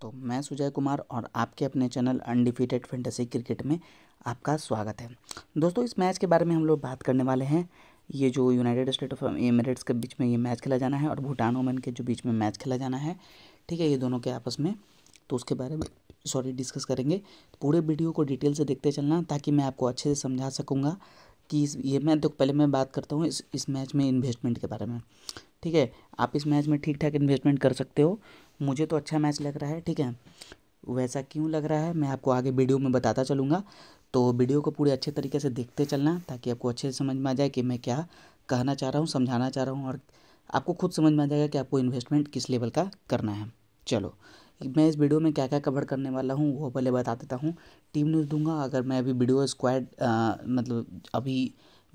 तो मैं सुजय कुमार और आपके अपने चैनल अनडिफिटेड फेंटेसी क्रिकेट में आपका स्वागत है दोस्तों इस मैच के बारे में हम लोग बात करने वाले हैं ये जो यूनाइटेड स्टेट ऑफ एमिरेट्स के बीच में ये मैच खेला जाना है और भूटान ओमन के जो बीच में मैच खेला जाना है ठीक है ये दोनों के आपस में तो उसके बारे में सॉरी डिस्कस करेंगे पूरे वीडियो को डिटेल से देखते चलना ताकि मैं आपको अच्छे से समझा सकूँगा कि इस ये मैं तो पहले मैं बात करता हूँ इस इस मैच में इन्वेस्टमेंट के बारे में ठीक है आप इस मैच में ठीक ठाक इन्वेस्टमेंट कर सकते हो मुझे तो अच्छा मैच लग रहा है ठीक है वैसा क्यों लग रहा है मैं आपको आगे वीडियो में बताता चलूँगा तो वीडियो को पूरे अच्छे तरीके से देखते चलना ताकि आपको अच्छे से समझ में आ जाए कि मैं क्या कहना चाह रहा हूँ समझाना चाह रहा हूँ और आपको खुद समझ में आ जाएगा कि आपको इन्वेस्टमेंट किस लेवल का करना है चलो मैं इस वीडियो में क्या क्या कवर करने वाला हूँ वो पहले बता देता हूँ टीम न्यूज़ दूंगा अगर मैं अभी वीडियो स्क्वाड मतलब अभी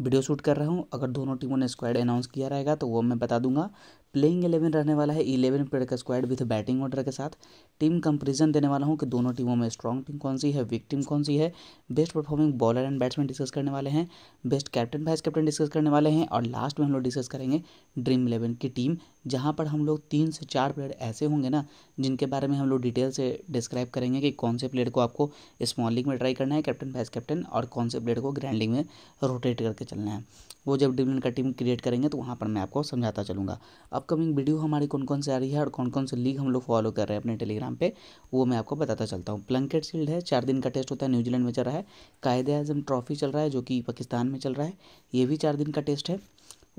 वीडियो शूट कर रहा हूँ अगर दोनों टीमों ने स्क्वाड अनाउंस किया रहेगा तो वो मैं बता दूंगा प्लेइंग एलेवन रहने वाला है इलेवन प्लेयर का स्क्वाड विथ बैटिंग ऑर्डर के साथ टीम कंपेरिजन देने वाला हूँ कि दोनों टीमों में स्ट्रॉन्ग टीम कौन सी है वीक टीम कौन सी है best performing bowler and batsman discuss करने वाले हैं best captain vice captain discuss करने वाले हैं और लास्ट में हम लोग डिस्कस करेंगे ड्रीम इलेवन की टीम जहाँ पर हम लोग तीन से चार प्लेयर ऐसे होंगे ना जिनके बारे में हम लोग डिटेल से डिस्क्राइब करेंगे कि कौन से प्लेयर को आपको स्मॉल लीग में ट्राई करना है कैप्टन वाइस कैप्टन और कौन से प्लेयर को ग्रैंड लीग में रोटेट करके चलना है वो जब डिविजन का टीम क्रिएट करेंगे तो वहाँ पर मैं आपको समझाता चलूँगा अपकमिंग वीडियो हमारी कौन कौन से आ रही है और कौन कौन से लीग हम लोग फॉलो कर रहे हैं अपने टेलीग्राम पर वो मैं आपको बताता चलता हूँ प्लंकेट शील्ड है चार दिन का टेस्ट होता है न्यूजीलैंड में चल रहा है कायदे आजम ट्रॉफी चल रहा है जो कि पाकिस्तान में चल रहा है ये भी चार दिन का टेस्ट है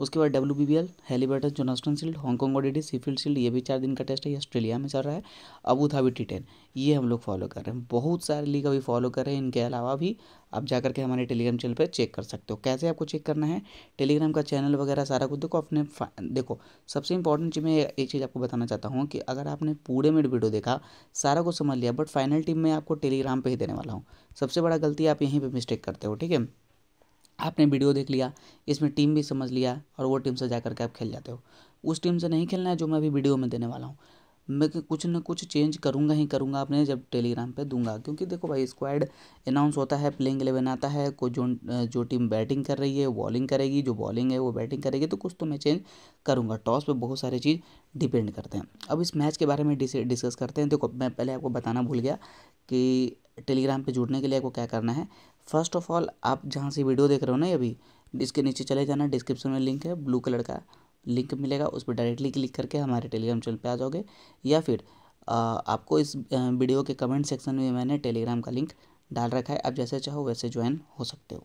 उसके बाद W B B L Haliburton Johnston shield Hong Kong ODD Seafield shield ये भी चार दिन का टेस्ट है ये ऑस्ट्रेलिया में चल रहा है अबू धाबी टी टेन ये हम लोग फॉलो कर रहे हैं बहुत सारे लीग अभी फॉलो कर रहे हैं इनके अलावा भी आप जाकर के हमारे टेलीग्राम चैनल पर चेक कर सकते हो कैसे आपको चेक करना है टेलीग्राम का चैनल वगैरह सारा कुछ देखो अपने देखो सबसे इंपॉर्टेंट चीज़ मैं एक चीज़ आपको बताना चाहता हूँ कि अगर आपने पूरे मिनट वीडियो देखा सारा कुछ समझ लिया बट फाइनल टीम में आपको टेलीग्राम पर ही देने वाला हूँ सबसे बड़ा गलती आप यहीं पर मिस्टेक करते हो ठीक है आपने वीडियो देख लिया इसमें टीम भी समझ लिया और वो टीम से जा करके आप खेल जाते हो उस टीम से नहीं खेलना है जो मैं अभी वीडियो में देने वाला हूँ मैं कुछ ना कुछ चेंज करूँगा ही करूँगा अपने जब टेलीग्राम पे दूंगा क्योंकि देखो भाई स्क्वाड अनाउंस होता है प्लेइंग एलेवन आता है कोई जो जो टीम बैटिंग कर रही है बॉलिंग करेगी जो बॉलिंग है वो बैटिंग करेगी तो कुछ तो मैं चेंज करूँगा टॉस पे बहुत सारी चीज़ डिपेंड करते हैं अब इस मैच के बारे में डिस्कस करते हैं देखो मैं पहले आपको बताना भूल गया कि टेलीग्राम पे जुड़ने के लिए आपको क्या करना है फर्स्ट ऑफ ऑल आप जहाँ से वीडियो देख रहे हो ना अभी इसके नीचे चले जाना डिस्क्रिप्शन में लिंक है ब्लू कलर का लिंक मिलेगा उस पर डायरेक्टली क्लिक करके हमारे टेलीग्राम चैनल पे आ जाओगे या फिर आ, आपको इस वीडियो के कमेंट सेक्शन में मैंने टेलीग्राम का लिंक डाल रखा है आप जैसे चाहो वैसे ज्वाइन हो सकते हो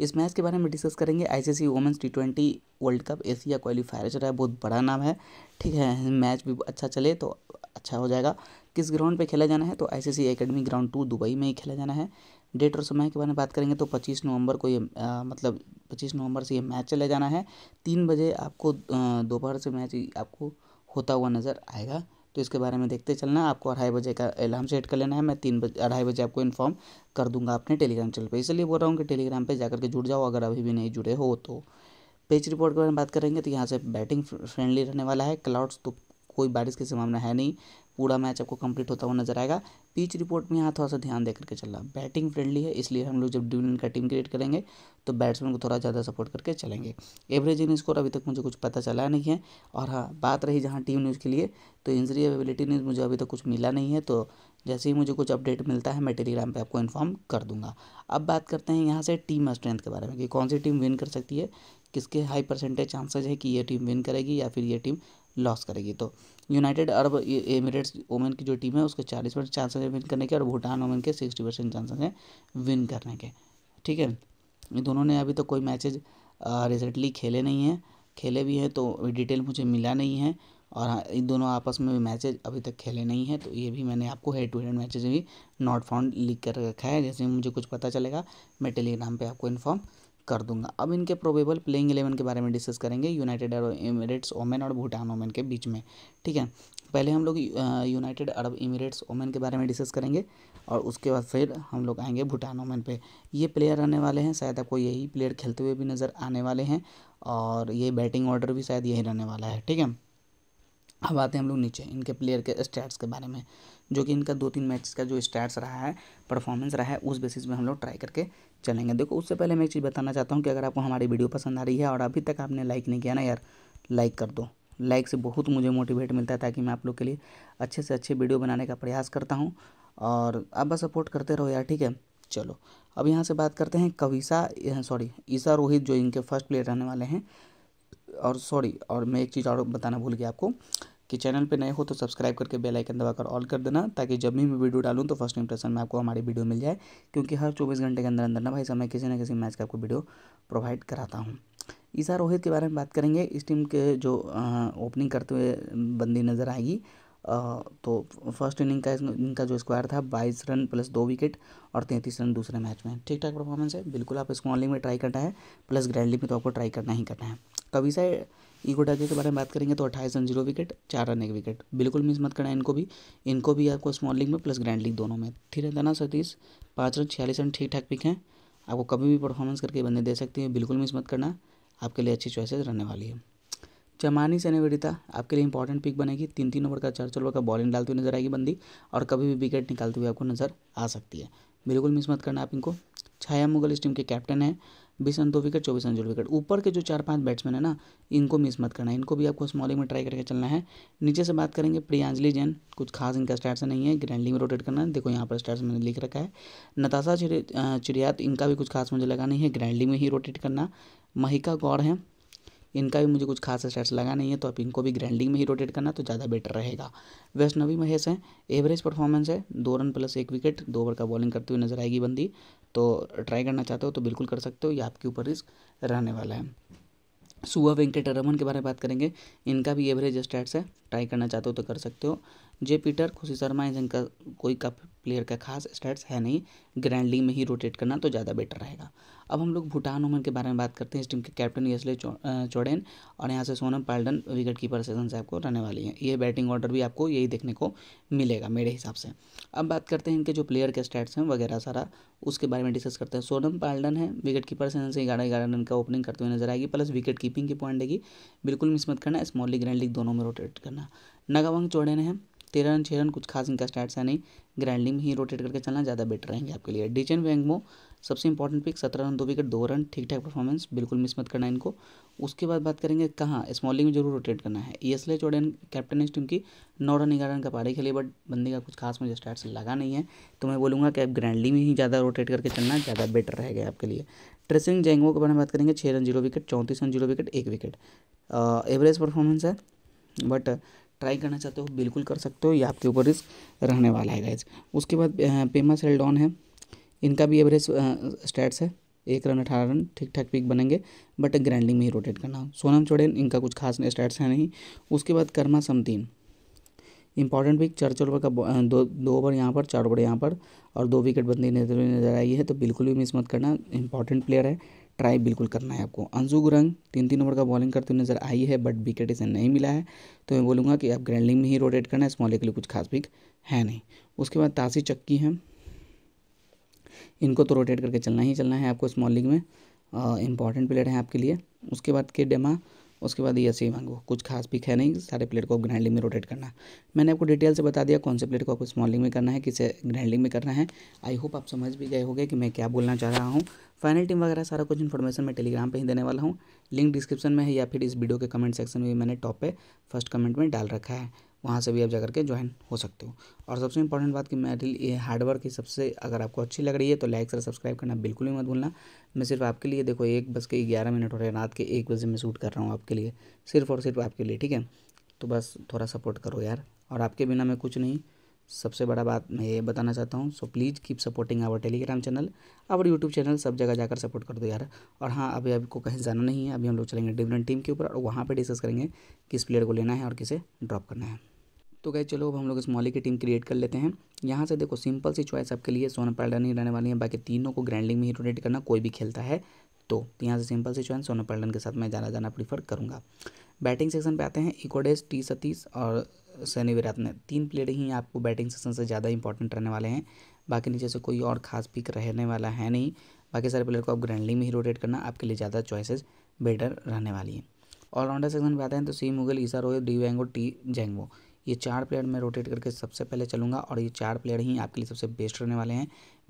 इस मैच के बारे में डिस्कस करेंगे ICC women's T twenty world cup Asia qualifier चल रहा है बहुत बड़ा नाम है ठीक है मैच भी अच्छा चले तो अच्छा हो जाएगा किस ग्राउंड पे खेला जाना है तो ICC academy ground two Dubai में ही खेला जाना है डेट और समय के बारे में बात करेंगे तो 25 नवंबर को ये आ, मतलब 25 नवंबर से ये मैच चले जाना है तीन बजे आपको दोपहर से मैच आपको होता हुआ नज़र आएगा तो इसके बारे में देखते चलना आपको अढ़ाई बजे का अलार्म सेट कर लेना है मैं तीन बजे अढ़ाई बजे आपको इन्फॉर्म कर दूंगा अपने टेलीग्राम चैनल पर इसलिए बोल रहा हूँ कि टेलीग्राम पर जाकर के जुड़ जाओ अगर अभी भी नहीं जुड़े हो तो पेच रिपोर्ट के बारे में बात करेंगे तो यहाँ से बैटिंग फ्रेंडली रहने वाला है क्लाउड्स तो कोई बारिश की संभावना है नहीं पूरा मैच आपको कंप्लीट होता हुआ नजर आएगा पिच रिपोर्ट में यहाँ थोड़ा सा ध्यान देकर के चलना बैटिंग फ्रेंडली है इसलिए हम लोग जब डिविजन का टीम क्रिएट करेंगे तो बैट्समैन को थोड़ा ज़्यादा सपोर्ट करके चलेंगे एवरेज इन स्कोर अभी तक मुझे कुछ पता चला नहीं है और हाँ बात रही जहाँ टीम न्यूज़ के लिए तो इंजरी अवेबिलिटी न्यूज़ मुझे अभी तक कुछ मिला नहीं है तो जैसे ही मुझे कुछ अपडेट मिलता है मैं टेलीग्राम पर आपको इन्फॉर्म कर दूंगा अब बात करते हैं यहाँ से टीम स्ट्रेंथ के बारे में कि कौन सी टीम विन कर सकती है किसके हाई परसेंटेज चांसेज है कि ये टीम विन करेगी या फिर ये टीम लॉस करेगी तो यूनाइटेड अरब एमिरेट्स वोमेन की जो टीम है उसके चालीस परसेंट चांसेस है विन करने के और भूटान ओमेन के सिक्सटी परसेंट चांसेस हैं विन करने के ठीक है ये दोनों ने अभी तो कोई मैचेज रिसेंटली खेले नहीं हैं खेले भी हैं तो डिटेल मुझे मिला नहीं है और हाँ इन दोनों आपस में भी मैचेज अभी तक खेले नहीं हैं तो ये भी मैंने आपको हेड टू हेड मैचेज भी नॉट फाउंड लिख कर रखा है जैसे मुझे कुछ पता चलेगा मैं टेलीग्राम पर आपको इन्फॉर्म कर दूंगा अब इनके प्रोबेबल प्लेइंग एलेवन के बारे में डिस्कस करेंगे यूनाइटेड अरब इमिरेट्स ओमन और भूटान ओमेन के बीच में ठीक है पहले हम लोग यूनाइटेड अरब इमिरेट्स ओमेन के बारे में डिस्कस करेंगे और उसके बाद फिर हम लोग आएंगे भूटान ओमेन पे ये प्लेयर रहने वाले हैं शायद आपको यही प्लेयर खेलते हुए भी नज़र आने वाले हैं और ये बैटिंग ऑर्डर भी शायद यही रहने वाला है ठीक है अब आते हैं हम लोग नीचे इनके प्लेयर के स्टैट्स के बारे में जो कि इनका दो तीन मैच का जो स्टैट्स रहा है परफॉर्मेंस रहा है उस बेसिस में हम लोग ट्राई करके चलेंगे देखो उससे पहले मैं एक चीज़ बताना चाहता हूँ कि अगर आपको हमारी वीडियो पसंद आ रही है और अभी तक आपने लाइक नहीं किया ना यार लाइक कर दो लाइक से बहुत मुझे मोटिवेट मिलता है ताकि मैं आप लोग के लिए अच्छे से अच्छे वीडियो बनाने का प्रयास करता हूँ और आप बस सपोर्ट करते रहो यार ठीक है चलो अब यहाँ से बात करते हैं कविसा सॉरी ईसा रोहित जो इनके फर्स्ट प्लेयर रहने वाले हैं और सॉरी और मैं एक चीज़ और बताना भूल गया आपको कि चैनल पे नए हो तो सब्सक्राइब करके बेल आइकन दबाकर ऑल कर देना ताकि जब भी मैं वीडियो डालूँ तो फर्स्ट इंप्रेशन में आपको हमारी वीडियो मिल जाए क्योंकि हर चौबीस घंटे के अंदर अंदर ना भाई समय किसी ना किसी मैच का आपको वीडियो प्रोवाइड कराता हूँ ईसा रोहित के बारे में बात करेंगे इस टीम के जो ओपनिंग करते हुए बंदी नज़र आएगी तो फर्स्ट इनिंग का इनका जो स्क्वायर था बाईस रन प्लस दो विकेट और तैंतीस रन दूसरे मैच में ठीक ठाक परफॉर्मेंस है बिल्कुल आप इसको में ट्राई करना है प्लस ग्रैंडली में तो आपको ट्राई करना ही करना है कविसा ईगो डाके के बारे में बात करेंगे तो अट्ठाईस रन जीरो विकेट चार रन एक विकेट बिल्कुल मिस मत करना इनको भी इनको भी आपको स्मॉल लीग में प्लस ग्रैंड लीग दोनों में फिर रहता ना सतीश पाँच रन छियालीस रन ठीक ठाक पिक हैं आपको कभी भी परफॉर्मेंस करके बंदे दे सकती हैं बिल्कुल मिस मत करना आपके लिए अच्छी चॉइसेस रहने वाली है चमानी सेनेवेडिता आपके लिए इंपॉर्टेंट पिक बनेगी तीन तीन ओवर का चार चार ओवर का बॉलिंग डालती हुई नजर आएगी बंदी और कभी भी विकेट निकालती हुई आपको नज़र आ सकती है बिल्कुल मिस मत करना आप इनको छाया मुगल इस टीम के कैप्टन हैं बीस रन दो तो विकेट चौबीस रन जीरो विकेट ऊपर के जो चार पांच बैट्समैन है ना इनको मिस मत करना है इनको भी आपको स्मॉलिंग में ट्राई करके चलना है नीचे से बात करेंगे प्रियांजलि जैन कुछ खास इनका स्टार्ट नहीं है ग्रैंडली में रोटेट करना है देखो यहाँ पर स्टार्ट मैंने लिख रखा है नताशा चिड़ियात इनका भी कुछ खास मुझे लगा नहीं है ग्रैंडली में ही रोटेट करना महिका गौड़ है इनका भी मुझे कुछ खास स्टैट्स लगा नहीं है तो आप इनको भी ग्रैंडिंग में ही रोटेट करना तो ज़्यादा बेटर रहेगा वैष्णवी महेश हैं एवरेज परफॉर्मेंस है दो रन प्लस एक विकेट दो ओवर का बॉलिंग करते हुए नजर आएगी बंदी तो ट्राई करना चाहते हो तो बिल्कुल कर सकते हो ये आपके ऊपर रिस्क रहने वाला है सुबह वेंकट रमन के बारे में बात करेंगे इनका भी एवरेज स्टैट्स है ट्राई करना चाहते हो तो कर सकते हो जे पीटर खुशी शर्मा है जिनका कोई का प्लेयर का खास स्टैट्स है नहीं ग्रैंडली में ही रोटेट करना तो ज़्यादा बेटर रहेगा अब हम लोग भूटान ओमन के बारे में बात करते हैं इस टीम के कैप्टन यसले चौड़ेन और यहाँ से सोनम पाल्डन विकेट कीपर सेजन से आपको रहने वाली हैं ये बैटिंग ऑर्डर भी आपको यही देखने को मिलेगा मेरे हिसाब से अब बात करते हैं इनके जो प्लेयर के स्टैट्स हैं वगैरह सारा उसके बारे में डिस्कस करते हैं सोनम पाल्डन है विकेट कीपर सेजन से ग्यारह ग्यारह रन का ओपनिंग करते हुए नजर आएगी प्लस विकेट कीपिंग की पॉइंट देगी बिल्कुल मिस मत करना स्मॉल लीग ग्रैंड लीग दोनों में रोटेट करना नगावंग चौड़ेन है तेरह रन छः रन कुछ खास इनका स्टैट्स है नहीं ग्रैंडिंग में ही रोटेट करके चलना ज़्यादा बेटर रहेंगे आपके लिए डिजन वेंगमो सबसे इंपॉर्टेंट पिक सत्रह रन दो विकेट दो रन ठीक ठाक परफॉर्मेंस बिल्कुल मिस मत करना इनको उसके बाद बात करेंगे कहाँ स्मॉलिंग में जरूर रोटेट करना है ई एस चौडन कैप्टन इस टीम की नौ रन ग्यारह रन का पारी खेली बट बंदी का कुछ खास मुझे स्टार्ट लगा नहीं है तो मैं बोलूँगा कि आप ग्रैंडली में ही ज़्यादा रोटेट करके चलना ज़्यादा बेटर रहेगा आपके लिए ट्रेसिंग जेंगो के बारे में बात करेंगे छः रन जीरो विकेट चौंतीस रन जीरो विकेट एक विकेट एवरेज परफॉर्मेंस है बट ट्राई करना चाहते हो बिल्कुल कर सकते हो ये आपके ऊपर रिस्क रहने वाला है गाइज उसके बाद पेमा सेल्डॉन है इनका भी एवरेज स्टैट्स है एक रन अठारह रन ठीक ठाक पिक बनेंगे बट ग्रैंडिंग में ही रोटेट करना सोनम चौड़ेन इनका कुछ खास स्टैट्स है नहीं उसके बाद कर्मा समतीन इंपॉर्टेंट पिक चार चार ओवर का दो दो ओवर यहाँ पर चार ओवर यहाँ पर और दो विकेट बंदी नजर नजर आई है तो बिल्कुल भी मिस मत करना इंपॉर्टेंट प्लेयर है ट्राई बिल्कुल करना है आपको अंजू गुरंग तीन तीन ओवर का बॉलिंग करते हुए नजर आई है बट विकेट इसे नहीं मिला है तो मैं बोलूँगा कि आप ग्रैंडिंग में ही रोटेट करना है स्मॉल के लिए कुछ खास पिक है नहीं उसके बाद तासी चक्की हैं इनको तो रोटेट करके चलना ही चलना है आपको स्मॉल लीग में इंपॉर्टेंट प्लेयर हैं आपके लिए उसके बाद के डेमा उसके बाद ये सी मांगो कुछ खास पिक है नहीं सारे प्लेयर को ग्रैंड लीग में रोटेट करना मैंने आपको डिटेल से बता दिया कौन से प्लेयर को आपको स्मॉल लीग में करना है किसे ग्रैंड लीग में करना है आई होप आप समझ भी गए होंगे कि मैं क्या बोलना चाह रहा हूँ फाइनल टीम वगैरह सारा कुछ इन्फॉर्मेशन मैं टेलीग्राम पे ही देने वाला हूँ लिंक डिस्क्रिप्शन में है या फिर इस वीडियो के कमेंट सेक्शन में भी मैंने टॉप पे फर्स्ट कमेंट में डाल रखा है वहाँ से भी आप जा करके ज्वाइन हो सकते हो और सबसे इंपॉर्टेंट बात कि मेरी ये हार्डवर्क की सबसे अगर आपको अच्छी लग रही है तो लाइक और सब्सक्राइब करना बिल्कुल भी मत भूलना मैं सिर्फ आपके लिए देखो एक बज के ग्यारह मिनट हो रहे हैं रात के एक बजे मैं शूट कर रहा हूँ आपके लिए सिर्फ और सिर्फ आपके लिए ठीक है तो बस थोड़ा सपोर्ट करो यार और आपके बिना मैं कुछ नहीं सबसे बड़ा बात मैं ये बताना चाहता हूँ so please keep supporting our Telegram channel our YouTube channel सब जगह जाकर सपोर्ट कर दो यार और हाँ अभी आपको कहीं जाना नहीं है अभी हम लोग चलेंगे डिफरेंट टीम के ऊपर और वहाँ पर डिस्कस करेंगे किस प्लेयर को लेना है और किसे ड्रॉप करना है तो कहे चलो अब हम लोग इस मॉली की टीम क्रिएट कर लेते हैं यहाँ से देखो सिंपल सी चॉइस आपके लिए सोना पैडा नहीं रहने वाली है बाकी तीनों को ग्रैंडिंग में ही रोटेट करना कोई भी खेलता है तो यहाँ से सिंपल सिचुएंस सोनू पल्डन के साथ मैं जाना जाना प्रीफर करूँगा बैटिंग सेक्शन पे आते हैं इकोडेस टी सतीश और सनी विराट ने तीन प्लेयर ही आपको बैटिंग सेक्शन से ज़्यादा इंपॉर्टेंट रहने वाले हैं बाकी नीचे से कोई और खास पिक रहने वाला है नहीं बाकी सारे प्लेयर को आप ग्रैंडली में ही रोटेट करना आपके लिए ज़्यादा चॉइसेस बेटर रहने वाली है ऑलराउंडर सेक्शन पे आते हैं तो C Mughal Esha Rohit D Wangmo T Zangmo ये चार प्लेयर मैं रोटेट करके सबसे पहले चलूँगा और ये चार प्लेयर ही आपके लिए सबसे बेस्ट रहने वाले हैं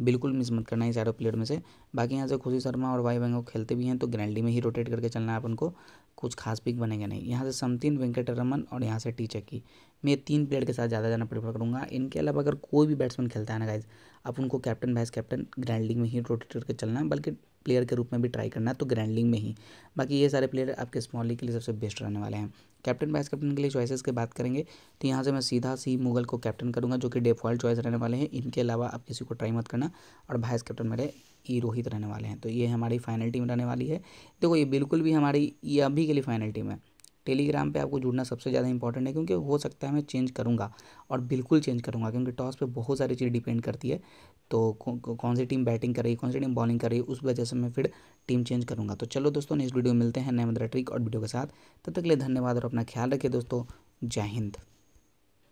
बिल्कुल मिस मत करना है चारों प्लेयर में से बाकी यहाँ से खुशी शर्मा और वाई बैंगो खेलते भी हैं तो ग्रैंडली में ही रोटेट करके चलना है आप उनको कुछ खास पिक बनेगा नहीं यहाँ से समतीन वेंकट रमन और यहाँ से टी चक्की मैं तीन प्लेयर के साथ ज़्यादा जाना प्रेफर करूँगा इनके अलावा अगर कोई भी बैट्समैन खेलता है ना गाइज आप उनको कैप्टन वाइस कैप्टन ग्रैंडिंग में ही रोटेट करके चलना है बल्कि प्लेयर के रूप में भी ट्राई करना है तो ग्रैंडलिंग में ही बाकी ये सारे प्लेयर आपके स्मॉल लीग के लिए सबसे बेस्ट रहने वाले हैं कैप्टन वाइस कैप्टन के लिए चॉइसेस की बात करेंगे तो यहाँ से मैं सीधा सी मुगल को कैप्टन करूँगा जो कि डिफॉल्ट चॉइस रहने वाले हैं इनके अलावा आप किसी को ट्राई मत करना और वाइस कैप्टन मेरे ई रोहित रहने वाले हैं तो ये हमारी फाइनल टीम रहने वाली है देखो ये बिल्कुल भी हमारी ये अभी के लिए फाइनल टीम है टेलीग्राम पे आपको जुड़ना सबसे ज़्यादा इंपॉर्टेंट है क्योंकि हो सकता है मैं चेंज करूँगा और बिल्कुल चेंज करूँगा क्योंकि टॉस पे बहुत सारी चीज़ डिपेंड करती है तो कौन सी टीम बैटिंग कर रही है कौन सी टीम बॉलिंग कर रही है उस वजह से मैं फिर टीम चेंज करूँगा तो चलो दोस्तों नेक्स्ट वीडियो मिलते हैं नए मदरा ट्रिक और वीडियो के साथ तब तक के लिए धन्यवाद और अपना ख्याल रखिए दोस्तों जय हिंद